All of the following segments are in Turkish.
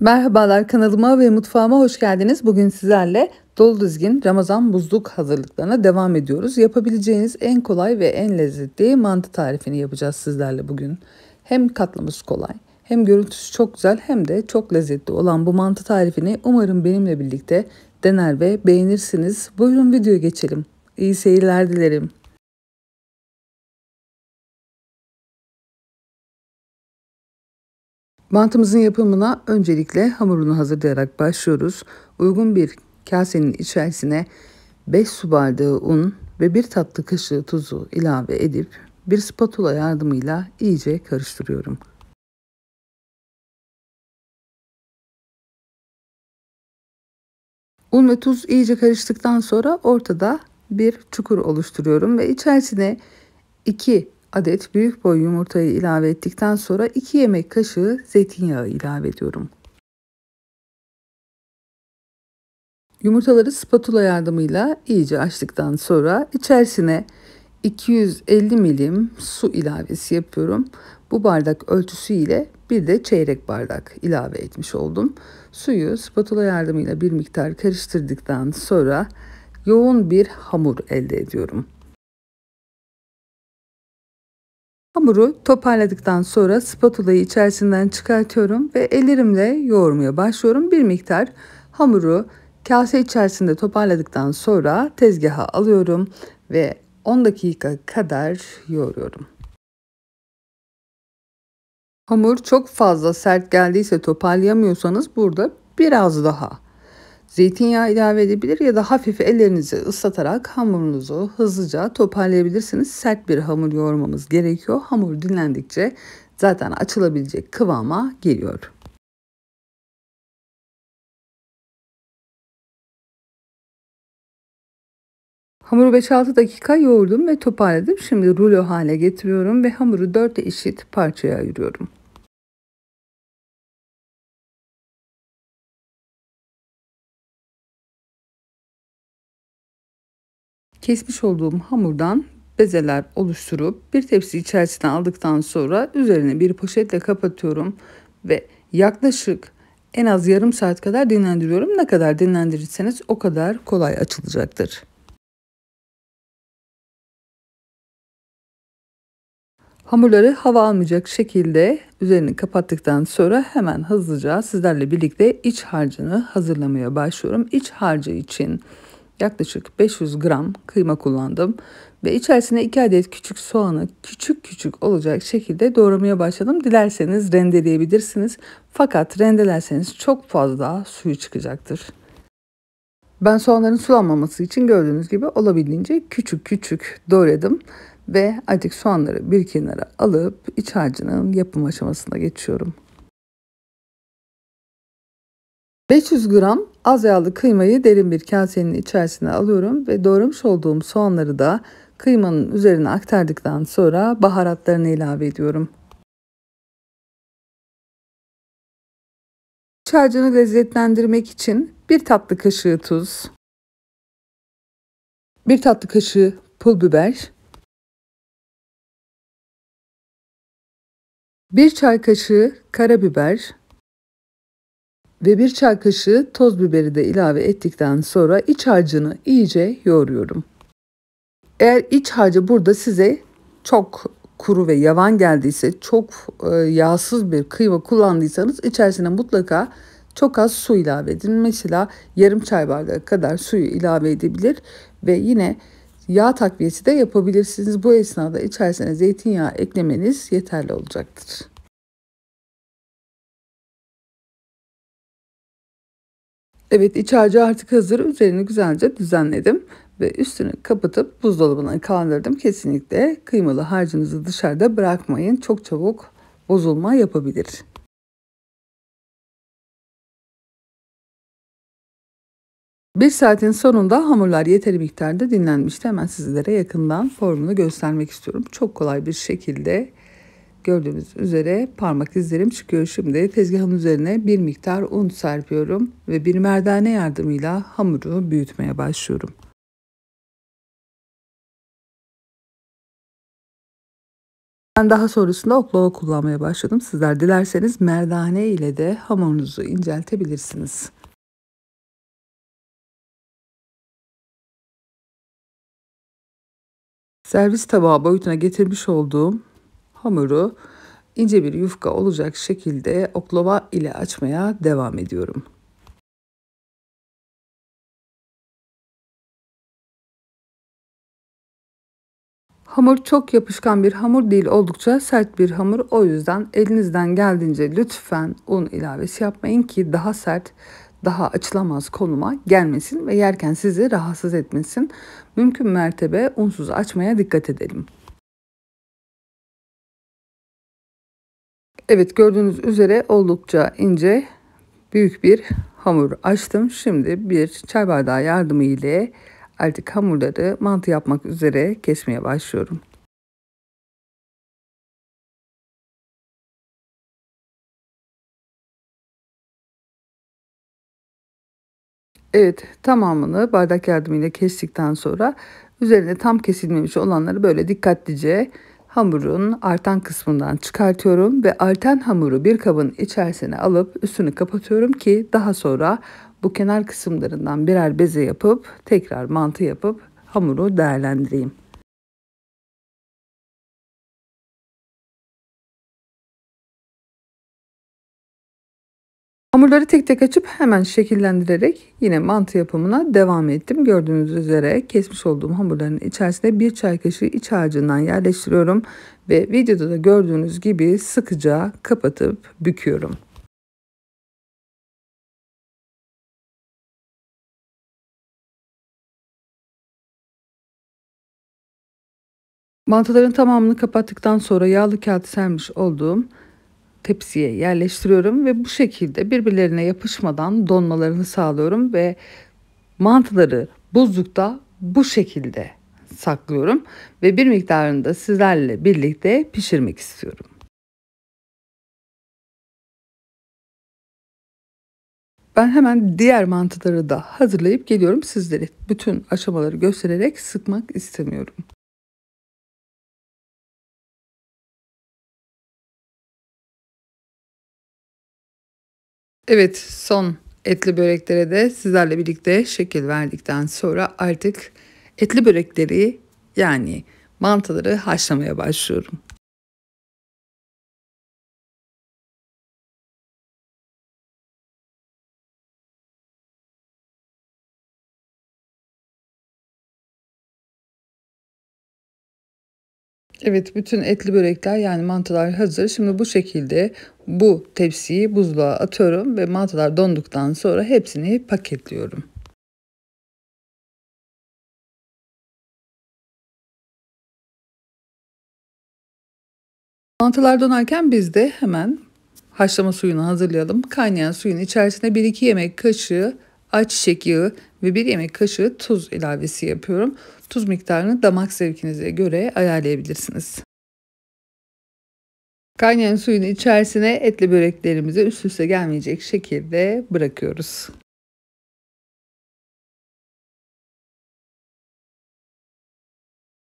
Merhabalar kanalıma ve mutfağıma hoş geldiniz. Bugün sizlerle dolu düzgün Ramazan buzluk hazırlıklarına devam ediyoruz. Yapabileceğiniz en kolay ve en lezzetli mantı tarifini yapacağız sizlerle bugün. Hem katlaması kolay hem görüntüsü çok güzel hem de çok lezzetli olan bu mantı tarifini umarım benimle birlikte dener ve beğenirsiniz. Buyurun videoya geçelim. İyi seyirler dilerim. Mantımızın yapımına öncelikle hamurunu hazırlayarak başlıyoruz. Uygun bir kasenin içerisine 5 su bardağı un ve 1 tatlı kaşığı tuzu ilave edip bir spatula yardımıyla iyice karıştırıyorum. Un ve tuz iyice karıştıktan sonra ortada bir çukur oluşturuyorum ve içerisine 2 adet büyük boy yumurtayı ilave ettikten sonra 2 yemek kaşığı zeytinyağı ilave ediyorum. Yumurtaları spatula yardımıyla iyice açtıktan sonra içerisine 250 milim su ilavesi yapıyorum. Bu bardak ölçüsü ile bir de çeyrek bardak ilave etmiş oldum. Suyu spatula yardımıyla bir miktar karıştırdıktan sonra yoğun bir hamur elde ediyorum. Hamuru toparladıktan sonra spatulayı içerisinden çıkartıyorum ve ellerimle yoğurmaya başlıyorum. Bir miktar hamuru kase içerisinde toparladıktan sonra tezgaha alıyorum ve 10 dakika kadar yoğuruyorum. Hamur çok fazla sert geldiyse toparlayamıyorsanız burada biraz daha Zeytinyağı ilave edebilir ya da hafif ellerinizi ıslatarak hamurunuzu hızlıca toparlayabilirsiniz. Sert bir hamur yoğurmamız gerekiyor. Hamur dinlendikçe zaten açılabilecek kıvama geliyor. Hamuru 5-6 dakika yoğurdum ve toparladım. Şimdi rulo hale getiriyorum ve hamuru 4 eşit parçaya ayırıyorum. Kesmiş olduğum hamurdan bezeler oluşturup bir tepsi içerisine aldıktan sonra üzerine bir poşetle kapatıyorum ve yaklaşık en az yarım saat kadar dinlendiriyorum. Ne kadar dinlendirirseniz o kadar kolay açılacaktır. Hamurları hava almayacak şekilde üzerini kapattıktan sonra hemen hızlıca sizlerle birlikte iç harcını hazırlamaya başlıyorum. İç harcı için yaklaşık 500 gram kıyma kullandım ve içerisine 2 adet küçük soğanı küçük küçük olacak şekilde doğramaya başladım. Dilerseniz rendeleyebilirsiniz fakat rendelerseniz çok fazla suyu çıkacaktır. Ben soğanların sulanmaması için gördüğünüz gibi olabildiğince küçük küçük doğradım ve artık soğanları bir kenara alıp iç harcının yapım aşamasına geçiyorum. 500 gram Az yağlı kıymayı derin bir kasenin içerisine alıyorum ve doğramış olduğum soğanları da kıymanın üzerine aktardıktan sonra baharatlarını ilave ediyorum. İç harcını lezzetlendirmek için bir tatlı kaşığı tuz, bir tatlı kaşığı pul biber, bir çay kaşığı karabiber, ve bir çay kaşığı toz biberi de ilave ettikten sonra iç harcını iyice yoğuruyorum. Eğer iç harcı burada size çok kuru ve yavan geldiyse, çok e, yağsız bir kıyma kullandıysanız içerisine mutlaka çok az su ilave edin. Mesela yarım çay bardağı kadar suyu ilave edebilir ve yine yağ takviyesi de yapabilirsiniz. Bu esnada içerisine zeytinyağı eklemeniz yeterli olacaktır. Evet iç harcı artık hazır. Üzerini güzelce düzenledim ve üstünü kapatıp buzdolabına kaldırdım. Kesinlikle kıymalı harcınızı dışarıda bırakmayın. Çok çabuk bozulma yapabilir. Bir saatin sonunda hamurlar yeteri miktarda dinlenmişti. Hemen sizlere yakından formunu göstermek istiyorum. Çok kolay bir şekilde Gördüğünüz üzere parmak izlerim çıkıyor. Şimdi tezgahın üzerine bir miktar un serpiyorum ve bir merdane yardımıyla hamuru büyütmeye başlıyorum. Ben daha sonrasında oklava kullanmaya başladım. Sizler dilerseniz merdane ile de hamurunuzu inceltebilirsiniz. Servis tabağı boyutuna getirmiş olduğum hamuru ince bir yufka olacak şekilde oklava ile açmaya devam ediyorum. Hamur çok yapışkan bir hamur değil oldukça sert bir hamur o yüzden elinizden geldiğince lütfen un ilavesi yapmayın ki daha sert daha açılamaz konuma gelmesin ve yerken sizi rahatsız etmesin. Mümkün mertebe unsuz açmaya dikkat edelim. Evet gördüğünüz üzere oldukça ince büyük bir hamur açtım. Şimdi bir çay bardağı yardımı ile artık hamurları mantı yapmak üzere kesmeye başlıyorum. Evet tamamını bardak yardımıyla kestikten sonra üzerine tam kesilmemiş olanları böyle dikkatlice Hamurun artan kısmından çıkartıyorum ve artan hamuru bir kabın içerisine alıp üstünü kapatıyorum ki daha sonra bu kenar kısımlarından birer beze yapıp tekrar mantı yapıp hamuru değerlendireyim. Hamurları tek tek açıp hemen şekillendirerek yine mantı yapımına devam ettim. Gördüğünüz üzere kesmiş olduğum hamurların içerisine bir çay kaşığı iç harcından yerleştiriyorum ve videoda da gördüğünüz gibi sıkıca kapatıp büküyorum. Mantıların tamamını kapattıktan sonra yağlı kağıt sermiş olduğum tepsiye yerleştiriyorum ve bu şekilde birbirlerine yapışmadan donmalarını sağlıyorum ve mantıları buzlukta bu şekilde saklıyorum ve bir miktarını da sizlerle birlikte pişirmek istiyorum. Ben hemen diğer mantıları da hazırlayıp geliyorum sizlere. Bütün aşamaları göstererek sıkmak istemiyorum. Evet son etli böreklere de sizlerle birlikte şekil verdikten sonra artık etli börekleri yani mantıları haşlamaya başlıyorum. Evet bütün etli börekler yani mantılar hazır. Şimdi bu şekilde bu tepsiyi buzluğa atıyorum ve mantılar donduktan sonra hepsini paketliyorum. Mantılar donarken biz de hemen haşlama suyunu hazırlayalım. Kaynayan suyun içerisine 1-2 yemek kaşığı ayçiçek yağı ve 1 yemek kaşığı tuz ilavesi yapıyorum. Tuz miktarını damak zevkinize göre ayarlayabilirsiniz. Kaynayan suyun içerisine etli böreklerimizi üst üste gelmeyecek şekilde bırakıyoruz.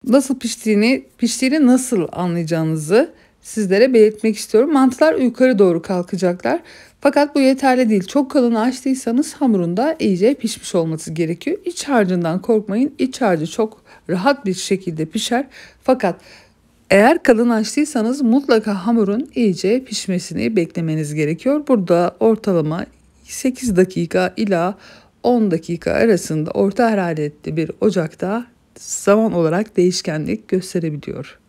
Nasıl piştiğini, piştiğini nasıl anlayacağınızı sizlere belirtmek istiyorum. Mantılar yukarı doğru kalkacaklar fakat bu yeterli değil. Çok kalın açtıysanız hamurun da iyice pişmiş olması gerekiyor. İç harcından korkmayın. İç harcı çok rahat bir şekilde pişer. Fakat eğer kalın açtıysanız mutlaka hamurun iyice pişmesini beklemeniz gerekiyor. Burada ortalama 8 dakika ila 10 dakika arasında orta hararetli bir ocakta zaman olarak değişkenlik gösterebiliyor.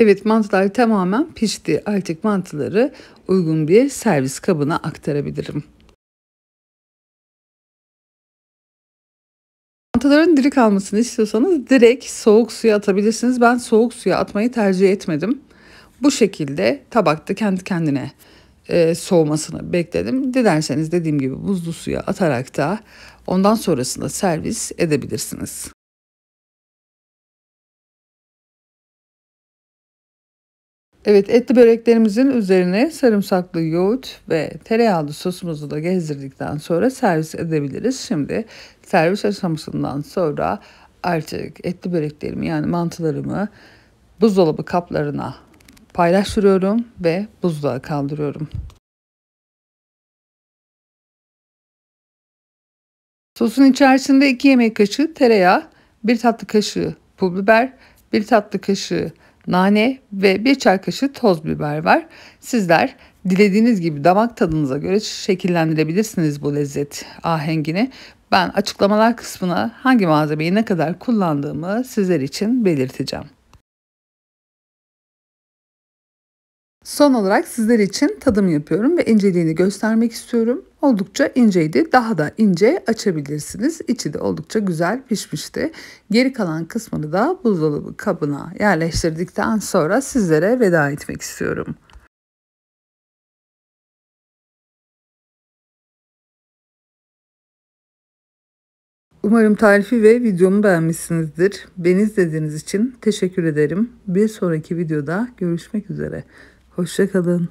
Evet mantılar tamamen pişti. Artık mantıları uygun bir servis kabına aktarabilirim. Mantıların diri kalmasını istiyorsanız direkt soğuk suya atabilirsiniz. Ben soğuk suya atmayı tercih etmedim. Bu şekilde tabakta kendi kendine e, soğumasını bekledim. Dilerseniz dediğim gibi buzlu suya atarak da ondan sonrasında servis edebilirsiniz. Evet etli böreklerimizin üzerine sarımsaklı yoğurt ve tereyağlı sosumuzu da gezdirdikten sonra servis edebiliriz. Şimdi servis aşamasından sonra artık etli böreklerimi yani mantılarımı buzdolabı kaplarına paylaştırıyorum ve buzluğa kaldırıyorum. Sosun içerisinde 2 yemek kaşığı tereyağı, 1 tatlı kaşığı pul biber, 1 tatlı kaşığı nane ve bir çay kaşığı toz biber var. Sizler dilediğiniz gibi damak tadınıza göre şekillendirebilirsiniz bu lezzet ahengini. Ben açıklamalar kısmına hangi malzemeyi ne kadar kullandığımı sizler için belirteceğim. Son olarak sizler için tadım yapıyorum ve inceliğini göstermek istiyorum. Oldukça inceydi. Daha da ince açabilirsiniz. İçi de oldukça güzel pişmişti. Geri kalan kısmını da buzdolabı kabına yerleştirdikten sonra sizlere veda etmek istiyorum. Umarım tarifi ve videomu beğenmişsinizdir. Beni izlediğiniz için teşekkür ederim. Bir sonraki videoda görüşmek üzere. Hoşçakalın.